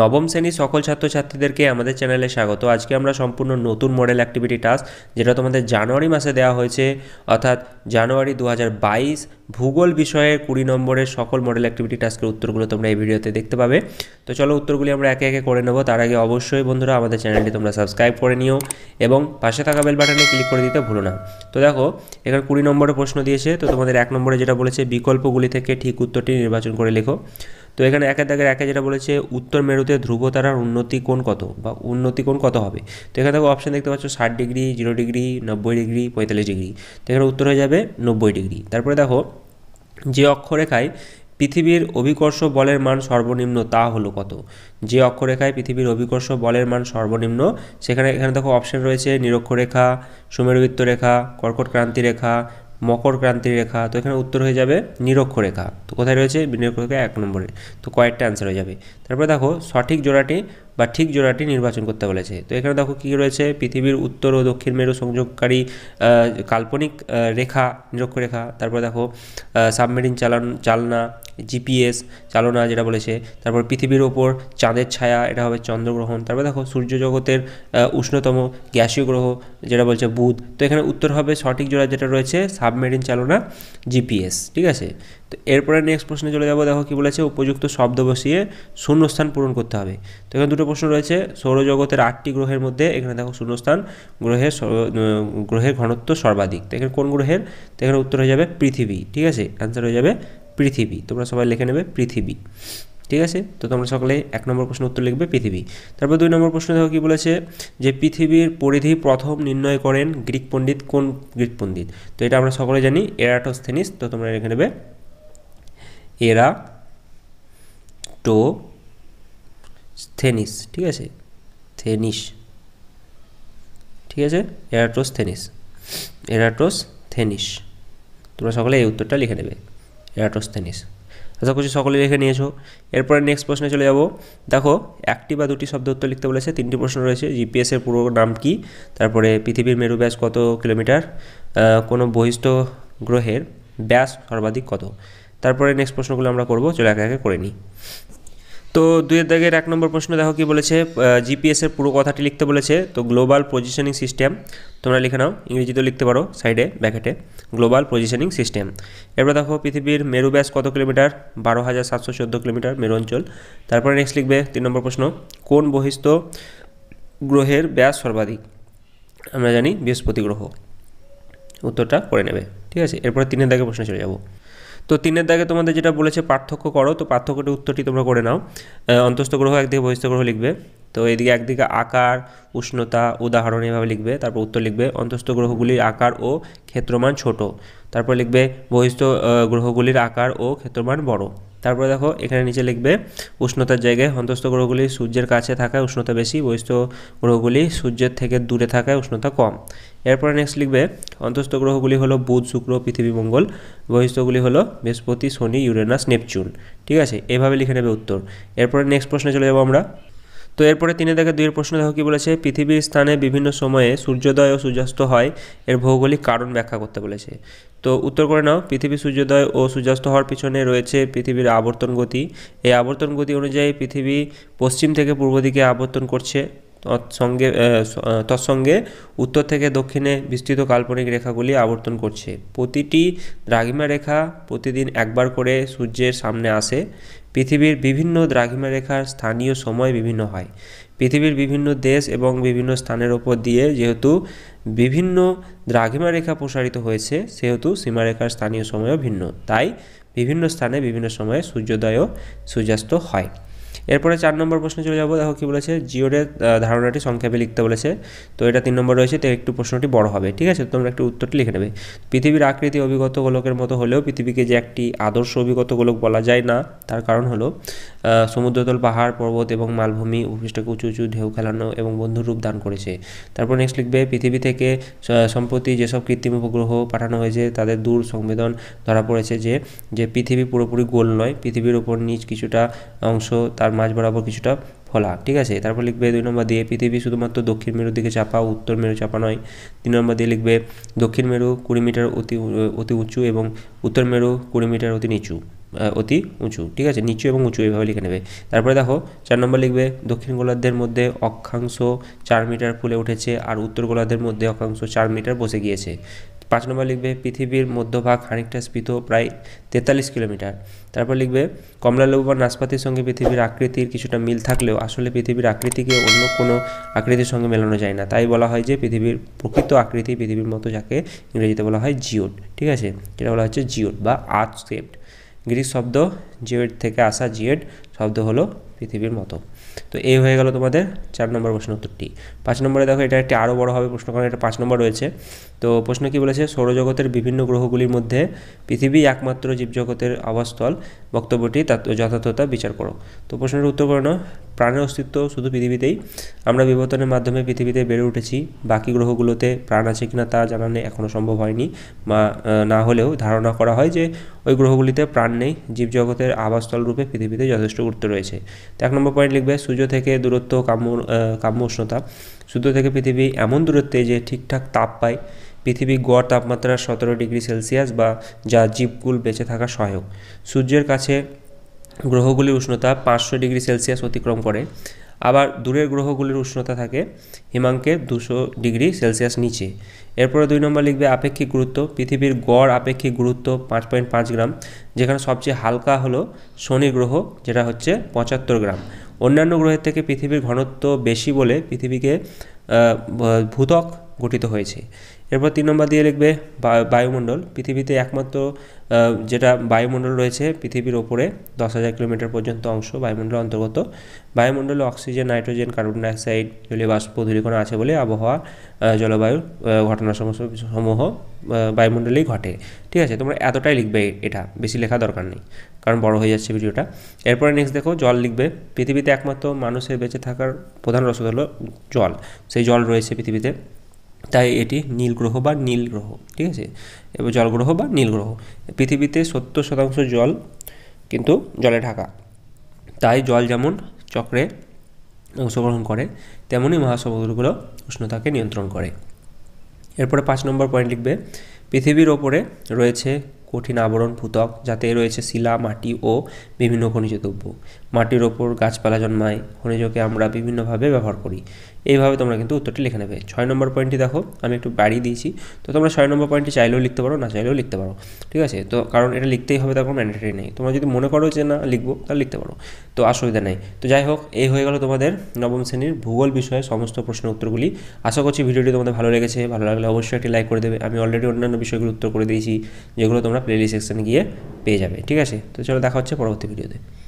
নবম শ্রেণীর সকল ছাত্রছাত্রীদেরকে আমাদের চ্যানেলে স্বাগত আজকে আমরা সম্পূর্ণ নতুন মডেল অ্যাক্টিভিটি টাস্ক যেটা তোমাদের জানুয়ারি মাসে দেওয়া হয়েছে অর্থাৎ জানুয়ারি দু ভূগোল বিষয়ের কুড়ি নম্বরের সকল মডেল অ্যাক্টিভিটি টাস্কের উত্তরগুলো তোমরা এই ভিডিওতে দেখতে পাবে তো চলো উত্তরগুলি আমরা একে একে করে নেবো তার আগে অবশ্যই বন্ধুরা আমাদের চ্যানেলটি তোমরা সাবস্ক্রাইব করে নিও এবং পাশে থাকা বেল বাটনে ক্লিক করে দিতে ভুলো না তো দেখো এখানে কুড়ি নম্বরে প্রশ্ন দিয়েছে তো তোমাদের এক নম্বরে যেটা বলেছে বিকল্পগুলি থেকে ঠিক উত্তরটি নির্বাচন করে লেখো তো এখানে একের দাগের একে যেটা বলেছে উত্তর মেরুতে ধ্রুবতারার উন্নতি কোণ কত বা উন্নতি কোণ কত হবে তো এখানে দেখো অপশান দেখতে পাচ্ছ ষাট ডিগ্রি জিরো ডিগ্রি নব্বই ডিগ্রি পঁয়তাল্লিশ ডিগ্রি তো এখানে উত্তর হয়ে যাবে নব্বই ডিগ্রি তারপরে দেখো যে অক্ষরেখায় পৃথিবীর অভিকর্ষ বলের মান সর্বনিম্ন তা হলো কত যে অক্ষরেখায় পৃথিবীর অভিকর্ষ বলের মান সর্বনিম্ন সেখানে এখানে দেখো অপশন রয়েছে নিরক্ষরেখা সুমেরুবৃত্ত রেখা কর্কট ক্রান্তি রেখা মকর ক্রান্তি রেখা তো এখানে উত্তর হয়ে যাবে নিরক্ষরেখা তো কোথায় রয়েছে নিরক্ষরেখা এক নম্বরে তো কয়েকটা অ্যান্সার হয়ে যাবে তারপরে দেখো সঠিক জোড়াটি বা ঠিক জোড়াটি নির্বাচন করতে বলেছে তো এখানে দেখো কী রয়েছে পৃথিবীর উত্তর ও দক্ষিণ মেরু সংযোগকারী কাল্পনিক রেখা নিরক্ষরেখা তারপরে দেখো সাবমেরিন চালান চালনা জিপিএস চালনা যেটা বলেছে তারপর পৃথিবীর ওপর চাঁদের ছায়া এটা হবে চন্দ্রগ্রহণ তারপর দেখো সূর্যজগতের উষ্ণতম গ্যাসীয় গ্রহ যেটা বলছে বুধ তো এখানে উত্তর হবে সঠিক জোড়া যেটা রয়েছে সাবমেরিন চালনা জিপিএস ঠিক আছে তো এরপরে নেক্সট প্রশ্নে চলে যাবো দেখো কি বলেছে উপযুক্ত শব্দ বসিয়ে শূন্যস্থান পূরণ করতে হবে তো এখানে দুটো প্রশ্ন রয়েছে সৌরজগতের আটটি গ্রহের মধ্যে এখানে দেখো শূন্যস্থান গ্রহের গ্রহের ঘনত্ব সর্বাধিক তো এখানে কোন গ্রহের তো এখানে উত্তর হয়ে যাবে পৃথিবী ঠিক আছে অ্যান্সার হয়ে যাবে পৃথিবী তোমরা সবাই লিখে নেবে পৃথিবী ঠিক আছে তো তোমরা সকলে এক নম্বর প্রশ্ন উত্তর লিখবে পৃথিবী তারপর দুই নম্বর প্রশ্ন দেখো কী বলেছে যে পৃথিবীর পরিধি প্রথম নির্ণয় করেন গ্রিক পণ্ডিত কোন গ্রিক পণ্ডিত তো এটা আমরা সকলে জানি এরাটোস্থেনিস তো তোমরা লিখে নেবে এরা টো স্থেনিস ঠিক আছে থেনিস ঠিক আছে এরাটোস্থেনিস থেনিস তোমরা সকলে এই উত্তরটা লিখে নেবে এরাটোস্থেনিস আশা আচ্ছা, করছি সকলে লিখে নিয়েছো এরপরে নেক্সট প্রশ্নে চলে যাব দেখো একটি বা দুটি শব্দ উত্তর লিখতে বলেছে তিনটি প্রশ্ন রয়েছে জিপিএসের পুরো নাম কি তারপরে পৃথিবীর মেরু ব্যাস কত কিলোমিটার কোনো বহিষ্ঠ গ্রহের ব্যাস সর্বাধিক কত তারপরে নেক্সট প্রশ্নগুলো আমরা করব চলে একে একে করে নিই তো দুয়ের দাগের এক নম্বর প্রশ্ন দেখো কি বলেছে জিপিএসের পুরো কথাটি লিখতে বলেছে তো গ্লোবাল পজিশনিং সিস্টেম তোমরা লিখে নাও ইংরেজিতেও লিখতে পারো সাইডে ব্যাকেটে গ্লোবাল পজিশনিং সিস্টেম এরপর দেখো পৃথিবীর মেরু ব্যাস কত কিলোমিটার বারো হাজার সাতশো চোদ্দো কিলোমিটার মেরু অঞ্চল তারপরে নেক্সট লিখবে তিন নম্বর প্রশ্ন কোন বহিস্থ গ্রহের ব্যাস সর্বাধিক আমরা জানি বৃহস্পতি গ্রহ উত্তরটা করে নেবে ঠিক আছে এরপরে তিনের দাগে প্রশ্ন চলে যাব তো তিনের দাগে তোমাদের যেটা বলেছে পার্থক্য করো তো পার্থক্যটি উত্তরটি তোমরা করে নাও অন্তস্থ গ্রহ একদিকে বহিস্থ গ্রহ লিখবে তো এদিকে একদিকে আকার উষ্ণতা উদাহরণ এভাবে লিখবে তারপর উত্তর লিখবে অন্তস্থ গ্রহগুলির আকার ও ক্ষেত্রমান ছোট তারপর লিখবে বহিস্থ গ্রহগুলির আকার ও ক্ষেত্রমান বড় তারপরে দেখো এখানে নিচে লিখবে উষ্ণতার জায়গায় অন্তস্থ গ্রহগুলি সূর্যের কাছে থাকায় উষ্ণতা বেশি বহিস্থ গ্রহগুলি সূর্যের থেকে দূরে থাকায় উষ্ণতা কম এরপরে নেক্সট লিখবে অন্তস্থ গ্রহগুলি হলো বুধ শুক্র পৃথিবী মঙ্গল বহিস্থগুলি হলো বৃহস্পতি শনি ইউরেনাস নেপচুন ঠিক আছে এভাবে লিখে নেবে উত্তর এরপরে নেক্সট প্রশ্নে চলে যাবো আমরা তো এরপরে তিনি দেখে দুইয়ের প্রশ্ন দেখো কী বলেছে পৃথিবীর স্থানে বিভিন্ন সময়ে সূর্যোদয় ও সূর্যাস্ত হয় এর ভৌগোলিক কারণ ব্যাখ্যা করতে বলেছে তো উত্তর করে নাও পৃথিবী সূর্যোদয় ও সূর্যাস্ত হওয়ার পিছনে রয়েছে পৃথিবীর আবর্তন গতি এই আবর্তন গতি অনুযায়ী পৃথিবী পশ্চিম থেকে পূর্ব দিকে আবর্তন করছে তৎসঙ্গে তৎসঙ্গে উত্তর থেকে দক্ষিণে বিস্তৃত কাল্পনিক রেখাগুলি আবর্তন করছে প্রতিটি দ্রাঘিমা রেখা প্রতিদিন একবার করে সূর্যের সামনে আসে পৃথিবীর বিভিন্ন দ্রাঘিমারেখার স্থানীয় সময় বিভিন্ন হয় পৃথিবীর বিভিন্ন দেশ এবং বিভিন্ন স্থানের ওপর দিয়ে যেহেতু বিভিন্ন দ্রাঘিমারেখা প্রসারিত হয়েছে সেহেতু সীমারেখার স্থানীয় সময়ও ভিন্ন তাই বিভিন্ন স্থানে বিভিন্ন সময়ে সূর্যোদয়ও সূর্যাস্ত হয় এরপরে চার নম্বর প্রশ্নে চলে যাবো দেখো কী বলেছে জিওডের ধারণাটি সংক্ষেপে লিখতে বলেছে তো এটা তিন নম্বর রয়েছে তো একটু প্রশ্নটি বড় হবে ঠিক আছে তোমরা একটু উত্তরটি লিখে নেবে পৃথিবীর আকৃতি অভিগত গোলকের মতো হলেও পৃথিবীকে যে একটি আদর্শ অভিগত গোলক বলা যায় না তার কারণ হলো সমুদ্রতল পাহাড় পর্বত এবং মালভূমি ভূপৃষ্ঠকে উঁচু উঁচু ঢেউ খেলানো এবং বন্ধুর রূপ দান করেছে তারপর নেক্সট লিখবে পৃথিবী থেকে সম্প্রতি যেসব কৃত্রিম উপগ্রহ পাঠানো হয়েছে তাদের দূর সংবেদন ধরা পড়েছে যে যে পৃথিবী পুরোপুরি গোল নয় পৃথিবীর ওপর নিচ কিছুটা অংশ তার মাঝ বরাবর কিছুটা ফলা ঠিক আছে তারপর লিখবে দুই নম্বর দিয়ে পৃথিবী শুধুমাত্র দক্ষিণ মেরুর দিকে চাপা উত্তর মেরু চাপা নয় তিন নম্বর দিয়ে লিখবে দক্ষিণ মেরু কুড়ি মিটার অতি অতি উঁচু এবং উত্তর মেরু কুড়ি মিটার অতি নিচু অতি উঁচু ঠিক আছে নিচু এবং উঁচু এইভাবে লিখে নেবে তারপরে দেখো চার নম্বর লিখবে দক্ষিণ গোলার্ধের মধ্যে অক্ষাংশ চার মিটার ফুলে উঠেছে আর উত্তর গোলার্ধের মধ্যে অক্ষাংশ চার মিটার বসে গিয়েছে পাঁচ নম্বর লিখবে পৃথিবীর মধ্যভাগ খানিকটা স্ফীত প্রায় তেতাল্লিশ কিলোমিটার তারপর লিখবে কমলালেবু বা নাশপাতির সঙ্গে পৃথিবীর আকৃতির কিছুটা মিল থাকলেও আসলে পৃথিবীর আকৃতিকে অন্য কোনো আকৃতির সঙ্গে মেলানো যায় না তাই বলা হয় যে পৃথিবীর প্রকৃত আকৃতি পৃথিবীর মতো যাকে ইংরেজিতে বলা হয় জিওট ঠিক আছে যেটা বলা হচ্ছে জিওট বা আর্থ গ্রিক শব্দ জিওট থেকে আসা জিওট শব্দ হলো পৃথিবীর মতো তো এই হয়ে গেল তোমাদের চার নম্বর প্রশ্ন উত্তরটি পাঁচ নম্বরে দেখো এটা একটি আরও বড় হবে প্রশ্ন কারণ এটা পাঁচ নম্বর রয়েছে তো প্রশ্ন কি বলেছে সৌরজগতের বিভিন্ন গ্রহগুলির মধ্যে পৃথিবী একমাত্র জীবজগতের আবাসস্থল বক্তব্যটি যথার্থতা বিচার করো তো প্রশ্নের উত্তর করো না প্রাণের অস্তিত্ব শুধু পৃথিবীতেই আমরা বিবর্তনের মাধ্যমে পৃথিবীতে বেড়ে উঠেছি বাকি গ্রহগুলোতে প্রাণ আছে কিনা তা জানানো এখনও সম্ভব হয়নি বা না হলেও ধারণা করা হয় যে ওই গ্রহগুলিতে প্রাণ নেই জীবজগতের আবাসস্থল রূপে পৃথিবীতে যথেষ্ট গুরুত্ব রয়েছে তো এক নম্বর পয়েন্ট লিখবে সূর্য থেকে দূরত্ব কাম্য কাম্য উষ্ণতা সূর্য থেকে পৃথিবী এমন দূরত্বে যে ঠিকঠাক তাপ পায় পৃথিবী গড় তাপমাত্রা সতেরো ডিগ্রি সেলসিয়াস বা যা জীবকুল বেঁচে থাকা সহায়ক সূর্যের কাছে গ্রহগুলির উষ্ণতা পাঁচশো ডিগ্রি সেলসিয়াস অতিক্রম করে আবার দূরের গ্রহগুলির উষ্ণতা থাকে হিমাঙ্কের দুশো ডিগ্রি সেলসিয়াস নিচে এরপরে দুই নম্বর লিখবে আপেক্ষিক গুরুত্ব পৃথিবীর গড় আপেক্ষিক গুরুত্ব পাঁচ পয়েন্ট পাঁচ গ্রাম যেখানে সবচেয়ে হালকা হলো শনি গ্রহ যেটা হচ্ছে পঁচাত্তর গ্রাম অন্যান্য গ্রহের থেকে পৃথিবীর ঘনত্ব বেশি বলে পৃথিবীকে ভূতক গঠিত হয়েছে এরপর তিন নম্বর দিয়ে লিখবে বায়ুমণ্ডল পৃথিবীতে একমাত্র যেটা বায়ুমণ্ডল রয়েছে পৃথিবীর ওপরে দশ হাজার কিলোমিটার পর্যন্ত অংশ বায়ুমণ্ডল অন্তর্গত বায়ুমণ্ডলে অক্সিজেন নাইট্রোজেন কার্বন ডাইঅক্সাইড জলীয় বাষ্প ধূলিকণা আছে বলে আবহাওয়া জলবায়ুর ঘটনা সমূহ বায়ুমণ্ডলেই ঘটে ঠিক আছে তোমরা এতটাই লিখবে এটা বেশি লেখা দরকার নেই কারণ বড় হয়ে যাচ্ছে ভিডিওটা এরপরে নেক্সট দেখো জল লিখবে পৃথিবীতে একমাত্র মানুষের বেঁচে থাকার প্রধান রসদ হলো জল সেই জল রয়েছে পৃথিবীতে তাই এটি নীল গ্রহ বা নীল গ্রহ ঠিক আছে এবার জলগ্রহ বা নীল গ্রহ পৃথিবীতে সত্তর শতাংশ জল কিন্তু জলে ঢাকা তাই জল যেমন চক্রে অংশগ্রহণ করে তেমনই মহাসমুদ্রগুলো উষ্ণতাকে নিয়ন্ত্রণ করে এরপরে পাঁচ নম্বর পয়েন্ট লিখবে পৃথিবীর ওপরে রয়েছে কঠিন আবরণ ভূতক যাতে রয়েছে শিলা মাটি ও বিভিন্ন খনিজ দ্রব্য মাটির ওপর গাছপালা জন্মায় খনিজকে আমরা বিভিন্নভাবে ব্যবহার করি এইভাবে তোমরা কিন্তু উত্তরটি লিখে নেবে ছয় নম্বর পয়েন্টটি দেখো আমি একটু বাড়িয়ে দিয়েছি তো তোমরা ছয় নম্বর পয়েন্টটি চাইলেও লিখতে পারো না চাইলেও লিখতে পারো ঠিক আছে তো কারণ এটা লিখতেই হবে তার কোনো ম্যান্ডেটরি নেই তোমরা যদি মনে করো যে না লিখবো তাহলে লিখতে পারো তো অসুবিধা নেই তো যাই হোক এই হয়ে গেল তোমাদের নবম শ্রেণীর ভূগোল বিষয়ে সমস্ত প্রশ্ন উত্তরগুলি আশা করছি ভিডিওটি তোমাদের ভালো লেগেছে ভালো লাগলে অবশ্যই একটি লাইক করে দেবে আমি অলরেডি অন্যান্য বিষয়গুলো উত্তর করে দিয়েছি যেগুলো তোমরা প্লেলিস্ট সেকশানে গিয়ে পেয়ে যাবে ঠিক আছে তো চলো দেখা হচ্ছে পরবর্তী ভিডিওতে